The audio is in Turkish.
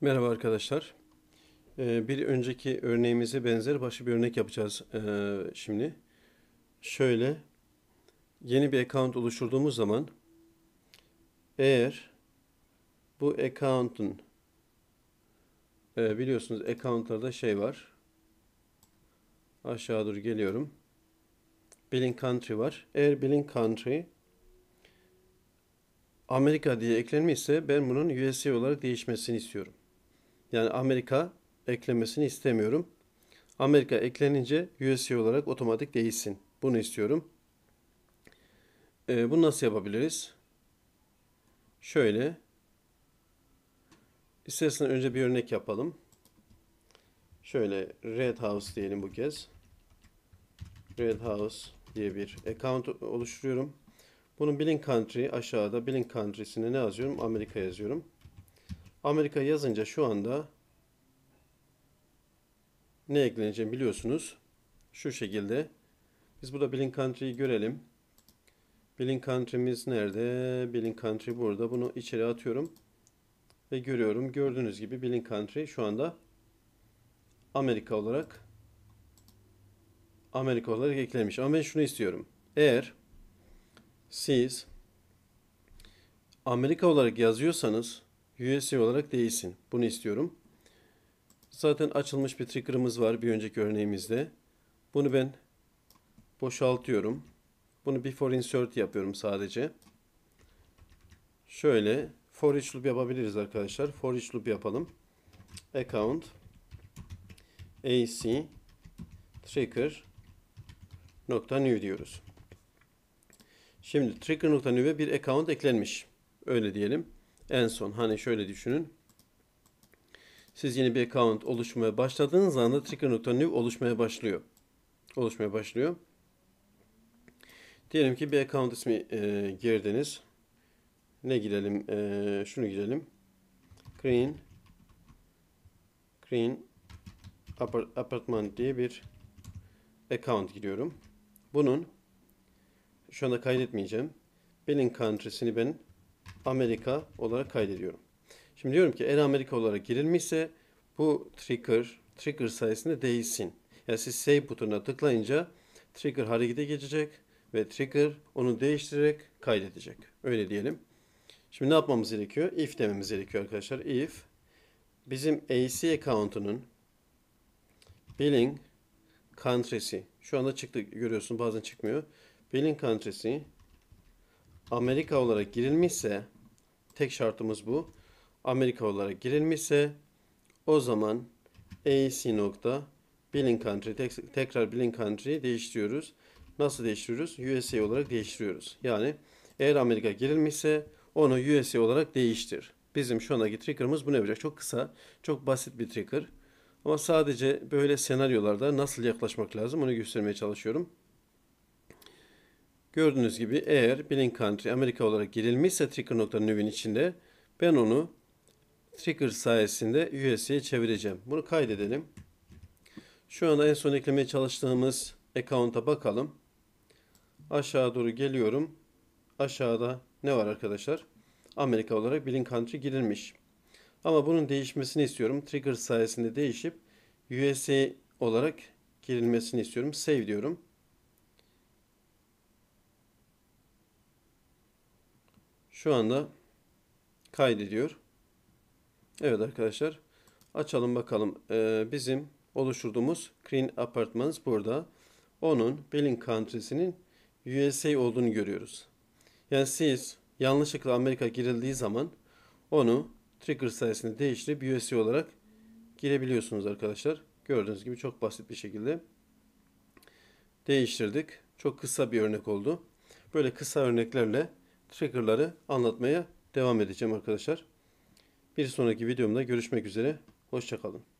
Merhaba arkadaşlar. Ee, bir önceki örneğimize benzer başka bir örnek yapacağız e, şimdi. Şöyle yeni bir account oluşturduğumuz zaman eğer bu account'un e, biliyorsunuz account'larda şey var. Aşağı doğru geliyorum. Billing country var. Eğer billing country Amerika diye eklenmişse ben bunun USA olarak değişmesini istiyorum. Yani Amerika eklemesini istemiyorum. Amerika eklenince USC olarak otomatik değilsin. Bunu istiyorum. Ee, bunu nasıl yapabiliriz? Şöyle. İstersen önce bir örnek yapalım. Şöyle Red House diyelim bu kez. Red House diye bir account oluşturuyorum. Bunun Billing country aşağıda Billing country'sine ne yazıyorum? Amerika yazıyorum. Amerika yazınca şu anda ne ekleneceğini biliyorsunuz. Şu şekilde. Biz burada Billing Country'yi görelim. Billing Country'miz nerede? Billing Country burada. Bunu içeri atıyorum. Ve görüyorum. Gördüğünüz gibi Billing Country şu anda Amerika olarak Amerika olarak eklenmiş. Ama ben şunu istiyorum. Eğer siz Amerika olarak yazıyorsanız USC olarak değilsin. Bunu istiyorum. Zaten açılmış bir trigger'ımız var bir önceki örneğimizde. Bunu ben boşaltıyorum. Bunu before insert yapıyorum sadece. Şöyle for each loop yapabiliriz arkadaşlar. For each loop yapalım. Account AC trigger nokta new diyoruz. Şimdi trigger nokta new'e bir account eklenmiş. Öyle diyelim. En son hani şöyle düşünün. Siz yeni bir account oluşmaya başladığınız anda Trigger.new oluşmaya başlıyor. Oluşmaya başlıyor. Diyelim ki bir account ismi e, girdiniz. Ne girelim? E, şunu girelim. Green Green Apartment diye bir account giriyorum. Bunun şu anda kaydetmeyeceğim. billing country'sini ben Amerika olarak kaydediyorum. Şimdi diyorum ki eğer Amerika olarak girilmişse bu trigger, trigger sayesinde değilsin. Yani siz save butonuna tıklayınca trigger harekete geçecek ve trigger onu değiştirerek kaydedecek. Öyle diyelim. Şimdi ne yapmamız gerekiyor? If dememiz gerekiyor arkadaşlar. If bizim AC account'unun billing country'si şu anda çıktı görüyorsun bazen çıkmıyor. Billing country'si Amerika olarak girilmişse Tek şartımız bu. Amerika olarak girilmişse o zaman AC nokta Billing country tek, tekrar Billing country değiştiriyoruz. Nasıl değiştiriyoruz? USA olarak değiştiriyoruz. Yani eğer Amerika girilmişse onu USA olarak değiştir. Bizim şu andaki trigger'ımız bu ne olacak? Çok kısa, çok basit bir trigger. Ama sadece böyle senaryolarda nasıl yaklaşmak lazım onu göstermeye çalışıyorum. Gördüğünüz gibi eğer Billing country Amerika olarak girilmişse trigger.new'in içinde ben onu trigger sayesinde USA'ya çevireceğim. Bunu kaydedelim. Şu anda en son eklemeye çalıştığımız account'a bakalım. Aşağı doğru geliyorum. Aşağıda ne var arkadaşlar? Amerika olarak Billing country girilmiş. Ama bunun değişmesini istiyorum. Trigger sayesinde değişip USA olarak girilmesini istiyorum. Save diyorum. Şu anda kaydediyor. Evet arkadaşlar açalım bakalım. Ee, bizim oluşturduğumuz Green Apartments burada. Onun Belin Country'sinin USA olduğunu görüyoruz. Yani siz yanlışlıkla Amerika girildiği zaman onu trigger sayesinde değiştirip USA olarak girebiliyorsunuz arkadaşlar. Gördüğünüz gibi çok basit bir şekilde değiştirdik. Çok kısa bir örnek oldu. Böyle kısa örneklerle triggerları anlatmaya devam edeceğim arkadaşlar. Bir sonraki videomda görüşmek üzere. Hoşçakalın.